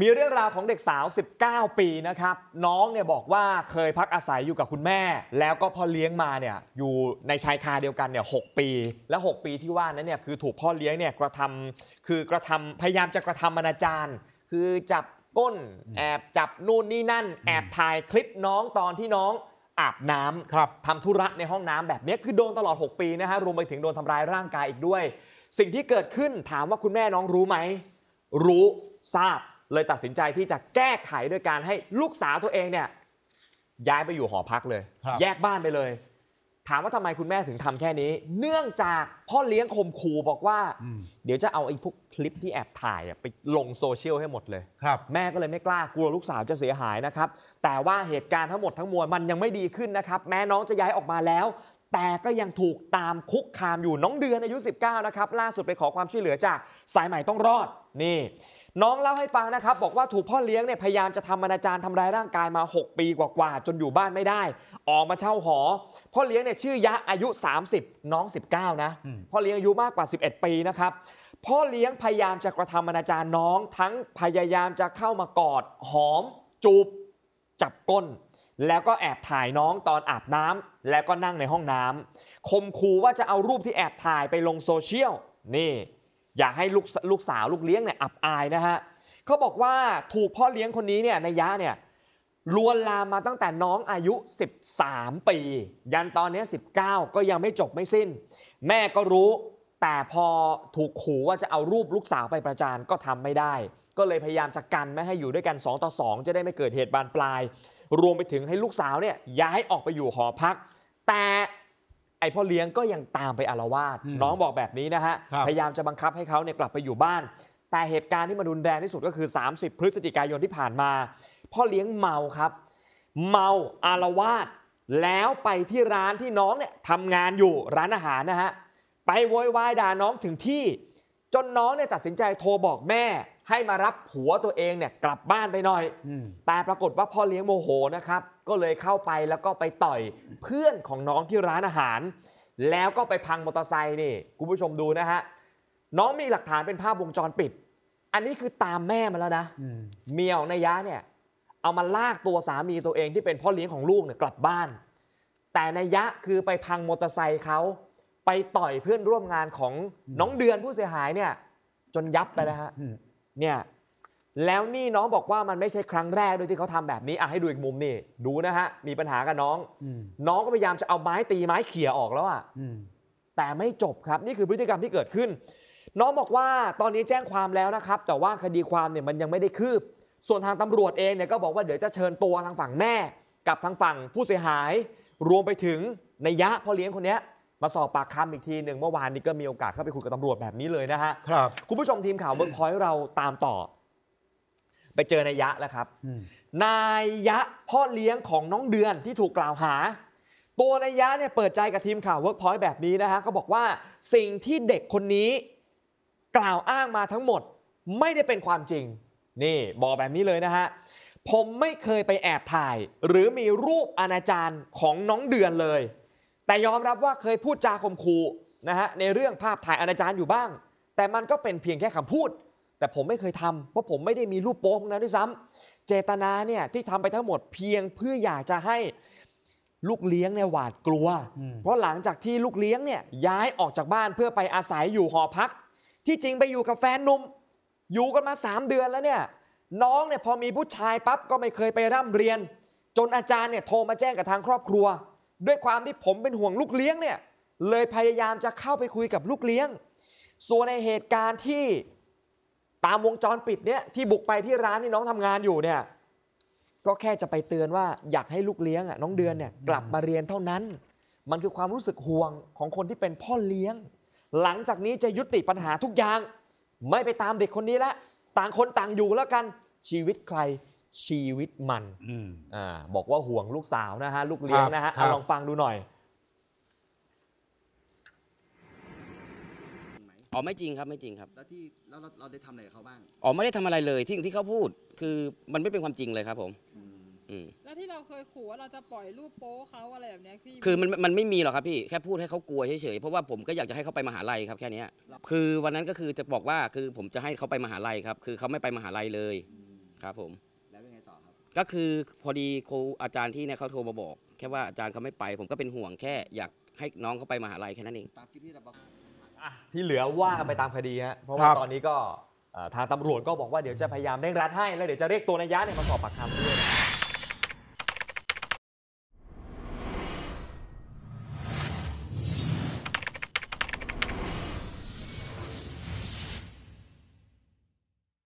มีเรื่องราวของเด็กสาว 19 ปีนะครับน้องเนี่ยบอกว่าเคยพักอาศัยอยู่กับคุณแม่ แล้วก็พ่อเลี้ยงมาเนี่ยอยู่ในชายคาเดียวกันเนี่ยหปีและ6ปีที่ว่านั้นเนี่ยคือถูกพ่อเลี้ยงเนี่ยกระทำคือกระทำพยายามจะกระทำอนาจารคือจับก้นแอบจับนู่นนี่นั่น แอบถ่ายคลิปน้องตอนที่น้องอาบน้ำครับทำธุระในห้องน้ำแบบนี้คือโดนตลอด 6 ปีนะฮะรวมไปถึงโดนทำร้ายร่างกายอีกด้วย สิ่งที่เกิดขึ้นถามว่าคุณแม่น้องรู้ไหมรู้ทราบเลยตัดสินใจที่จะแก้ไขโดยการให้ลูกสาวตัวเองเนี่ยย้ายไปอยู่หอพักเลยแยกบ้านไปเลย ถามว่าทำไมคุณแม่ถึงทำแค่นี้ เนื่องจากพ่อเลี้ยงคมขู่บอกว่า เดี๋ยวจะเอาไอ้พวกคลิปที่แอบถ่ายไปลงโซเชียลให้หมดเลยครับแม่ก็เลยไม่กล้ากลัวลูกสาวจะเสียหายนะครับแต่ว่าเหตุการณ์ทั้งหมดทั้งมวลมันยังไม่ดีขึ้นนะครับ แม้น้องจะย้ายออกมาแล้ว แต่ก็ยังถูกตามคุกคามอยู่น้องเดือนอายุ 19นะครับล่าสุดไปขอความช่วยเหลือจากสายใหม่ต้องรอดนี่น้องเล่าให้ฟังนะครับ บอกว่าถูกพ่อเลี้ยงเนี่ยพยายามจะทำอนาจารทำร้ายร่างกายมา 6 ปีกว่าๆจนอยู่บ้านไม่ได้ ออกมาเช่าหอพ่อเลี้ยงเนี่ยชื่อยะอายุ 30 น้อง19นะพ่อเลี้ยงอายุมากกว่า 11 ปีนะครับพ่อเลี้ยงพยายามจะกระทำอนาจารน้องทั้งพยายามจะเข้ามากอด หอม จูบ จับก้น แล้วก็แอบถ่ายน้องตอนอาบน้ำแล้วก็นั่งในห้องน้ำคมคูว่าจะเอารูปที่แอบถ่ายไปลงโซเชียลนี่อย่าให้ลูกลูกสาวลูกเลี้ยงเนี่ยอับอายนะฮะเขาบอกว่าถูกพ่อเลี้ยงคนนี้เนี่ยในยะเนี่ยลวนลามมาตั้งแต่น้องอายุ 13 ปี ยันตอนนี้ 19 ก็ยังไม่จบไม่สิ้น แม่ก็รู้แต่พอถูกขู่ว่าจะเอารูปลูกสาวไปประจานก็ทำไม่ได้ ก็เลยพยายามจะกันไม่ให้อยู่ด้วยกัน2ต่อ2จะได้ไม่เกิดเหตุบานปลาย รวมไปถึงให้ลูกสาวเนี่ยย้ายออกไปอยู่หอพัก แต่อพ่อเลี้ยงก็ยังตามไปอารวาส น้องบอกแบบนี้นะฮะ พยายามจะบังคับให้เขาเนี่ยกลับไปอยู่บ้าน แต่เหตุการณ์ที่มันรุนแรงที่สุดก็คือ 30 พฤศจิกายนที่ผ่านมา พ่อเลี้ยงเมาครับ เมาอารวาส แล้วไปที่ร้านที่น้องเนี่ยทำงานอยู่ร้านอาหารนะฮะ ไปโวยวายด่าน้องถึงที่ จนน้องเนี่ยตัดสินใจโทรบอกแม่ให้มารับผัวตัวเองเนี่ยกลับบ้านไปหน่อย แต่ปรากฏว่าพ่อเลี้ยงโมโหนะครับ ก็เลยเข้าไปแล้วก็ไปต่อยเพื่อนของน้องที่ร้านอาหาร แล้วก็ไปพังมอเตอร์ไซค์นี่คุณผู้ชมดูนะฮะน้องมีหลักฐานเป็นภาพวงจรปิด อันนี้คือตามแม่มาแล้วนะเมียของนายยะเนี่ย เอามาลากตัวสามีตัวเองที่เป็นพ่อเลี้ยงของลูกเนี่ยกลับบ้าน แต่นายยะคือไปพังมอเตอร์ไซค์เขาไปต่อยเพื่อนร่วมงานของน้องเดือนผู้เสียหายเนี่ยจนยับไปแล้วฮะเนี่ยแล้วนี่น้องบอกว่ามันไม่ใช่ครั้งแรกด้วยที่เขาทำแบบนี้อ่ะให้ดูอีกมุมนี่ดูนะฮะมีปัญหากับน้องน้องก็พยายามจะเอาไม้ตีไม้เขี่ยออกแล้วอ่ะแต่ไม่จบครับ นี่คือพฤติกรรมที่เกิดขึ้น น้องบอกว่าตอนนี้แจ้งความแล้วนะครับ แต่ว่าคดีความเนี่ยมันยังไม่ได้คืบ ส่วนทางตำรวจเองเนี่ยก็บอกว่าเดี๋ยวจะเชิญตัวทางฝั่งแม่ กับทางฝั่งผู้เสียหายรวมไปถึงนายยะพ่อเลี้ยงคนนี้มาสอบปากคำอีกทีหนึ่งเมื่อวานนี้ก็มีโอกาสเข้าไปคุยกับตำรวจแบบนี้เลยนะฮะครับ คุณผู้ชมทีมข่าวเบิร์กพอยต์เราตามต่อ ไปเจอนายยะแล้วครับนายยะพ่อเลี้ยงของน้องเดือนที่ถูกกล่าวหาตัวนายยะเนี่ยเปิดใจกับทีมข่าวเวิร์กพอยต์แบบนี้นะฮะก็บอกว่าสิ่งที่เด็กคนนี้กล่าวอ้างมาทั้งหมดไม่ได้เป็นความจริงนี่บอกแบบนี้เลยนะฮะผมไม่เคยไปแอบถ่าย หรือมีรูปอนาจารของน้องเดือนเลยแต่ยอมรับว่าเคยพูดจาข่มขู่นะฮะในเรื่องภาพถ่ายอนาจารอยู่บ้าง แต่มันก็เป็นเพียงแค่คำพูด แต่ผมไม่เคยทำเพราะผมไม่ได้มีรูปโป้งนะด้วยซ้ำ เจตนาเนี่ยที่ทำไปทั้งหมดเพียงเพื่ออยากจะให้ลูกเลี้ยงเนี่ยหวาดกลัว เพราะหลังจากที่ลูกเลี้ยงเนี่ยย้ายออกจากบ้านเพื่อไปอาศัยอยู่หอพัก ที่จริงไปอยู่กับแฟนนุ่มอยู่กันมา3เดือนแล้วเนี่ยน้องเนี่ยพอมีผู้ชายปั๊บก็ไม่เคยไปร่ำเรียนจนอาจารย์เนี่ยโทรมาแจ้งกับทางครอบครัวด้วยความที่ผมเป็นห่วงลูกเลี้ยงเนี่ย เลยพยายามจะเข้าไปคุยกับลูกเลี้ยง ส่วนในเหตุการณ์ที่ตามวงจรปิดเนี่ยที่บุกไปที่ร้านที่น้องทำงานอยู่เนี่ย ก็แค่จะไปเตือนว่าอยากให้ลูกเลี้ยงอ่ะน้องเดือนเนี่ยกลับมาเรียนเท่านั้น มันคือความรู้สึกห่วงของคนที่เป็นพ่อเลี้ยง หลังจากนี้จะยุติปัญหาทุกอย่าง ไม่ไปตามเด็กคนนี้ละ ต่างคนต่างอยู่แล้วกัน ชีวิตใครชีวิตมันอ่าบอกว่าห่วงลูกสาวนะฮะลูกเลี้ยงนะฮะลองฟังดูหน่อยอ๋อไม่จริงครับไม่จริงครับ แล้วที่เราเราได้ทำอะไรกับเขาบ้างอ๋อไม่ได้ทำอะไรเลยที่ที่เขาพูดคือมันไม่เป็นความจริงเลยครับผมอืมแล้วที่เราเคยขู่ว่าเราจะปล่อยรูปโป๊เขาอะไรแบบนี้พี่คือมันมันไม่มีหรอกครับพี่แค่พูดให้เขากลัวเฉยๆเพราะว่าผมก็อยากจะให้เขาไปมหาลัยครับแค่นี้คือ วันนั้นก็คือจะบอกว่าคือผมจะให้เขาไปมหาลัยครับคือเขาไม่ไปมหาลัยเลย ครับ ผมก็คือพอดีครูอาจารย์ที่เนี่ยเขาโทรมาบอก แค่ว่าอาจารย์เขาไม่ไป ผมก็เป็นห่วงแค่ อยากให้น้องเขาไปมหาลัยแค่นั้นเองที่เหลือว่าไปตามคดีฮะเพราะว่าตอนนี้ก็ทางตำรวจก็บอกว่าเดี๋ยวจะพยายามเร่งรัดให้แล้วเดี๋ยวจะเรียกตัว นายยะเนี่ยมาสอบปากคำด้วย